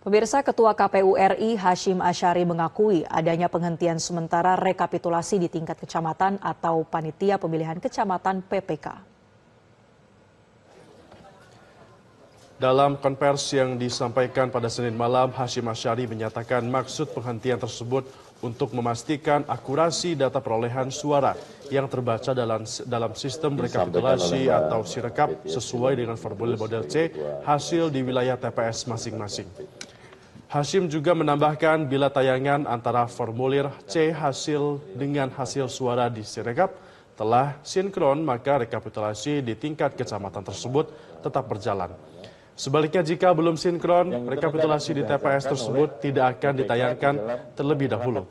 Pemirsa Ketua KPU RI Hashim Ashari mengakui adanya penghentian sementara rekapitulasi di tingkat kecamatan atau panitia pemilihan kecamatan PPK. Dalam konversi yang disampaikan pada Senin malam, Hashim Ashari menyatakan maksud penghentian tersebut untuk memastikan akurasi data perolehan suara yang terbaca dalam dalam sistem rekapitulasi atau sirekap sesuai dengan formulir model C hasil di wilayah TPS masing-masing. Hashim juga menambahkan bila tayangan antara formulir C hasil dengan hasil suara di Sirekap telah sinkron, maka rekapitulasi di tingkat kecamatan tersebut tetap berjalan. Sebaliknya jika belum sinkron, rekapitulasi di TPS tersebut tidak akan ditayangkan terlebih dahulu.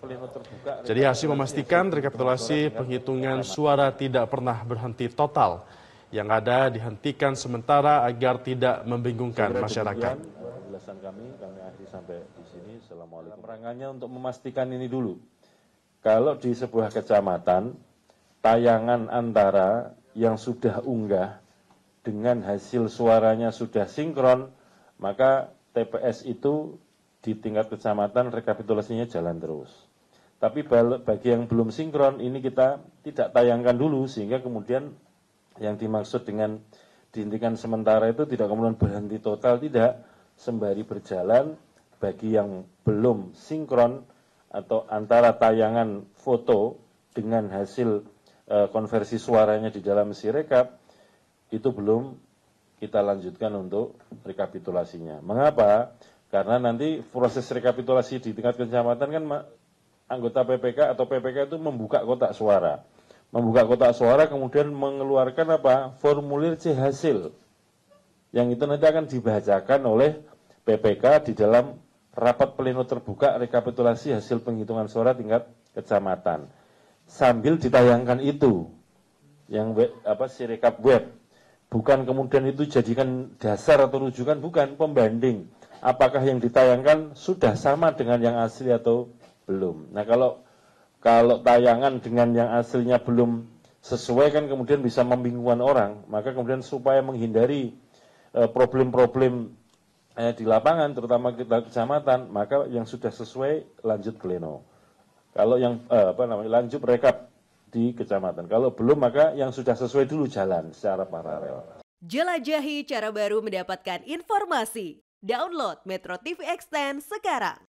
Jadi Hashim memastikan rekapitulasi penghitungan suara tidak pernah berhenti total. Yang ada dihentikan sementara agar tidak membingungkan masyarakat penjelasan kami, kami akhiri sampai di sini. Assalamualaikum. Perangannya untuk memastikan ini dulu. Kalau di sebuah kecamatan, tayangan antara yang sudah unggah dengan hasil suaranya sudah sinkron, maka TPS itu di tingkat kecamatan rekapitulasinya jalan terus. Tapi bagi yang belum sinkron ini kita tidak tayangkan dulu sehingga kemudian yang dimaksud dengan dihentikan sementara itu tidak kemudian berhenti total tidak sembari berjalan bagi yang belum sinkron atau antara tayangan foto dengan hasil e, konversi suaranya di dalam si itu belum kita lanjutkan untuk rekapitulasinya. Mengapa? Karena nanti proses rekapitulasi di tingkat kecamatan kan anggota PPK atau PPK itu membuka kotak suara. Membuka kotak suara kemudian mengeluarkan apa? formulir C hasil. Yang itu nanti akan dibacakan oleh PPK di dalam rapat pleno terbuka rekapitulasi hasil penghitungan suara tingkat kecamatan. Sambil ditayangkan itu yang web, apa si rekap web. Bukan kemudian itu jadikan dasar atau rujukan, bukan pembanding. Apakah yang ditayangkan sudah sama dengan yang asli atau belum? Nah kalau kalau tayangan dengan yang aslinya belum sesuai kan kemudian bisa membingungkan orang, maka kemudian supaya menghindari eh, problem-problem eh, di lapangan, terutama kita kecamatan, maka yang sudah sesuai lanjut pleno. Kalau yang eh, apa namanya lanjut rekap di kecamatan. Kalau belum maka yang sudah sesuai dulu jalan secara paralel. Jelajahi cara baru mendapatkan informasi. Download Metro TV Extend sekarang.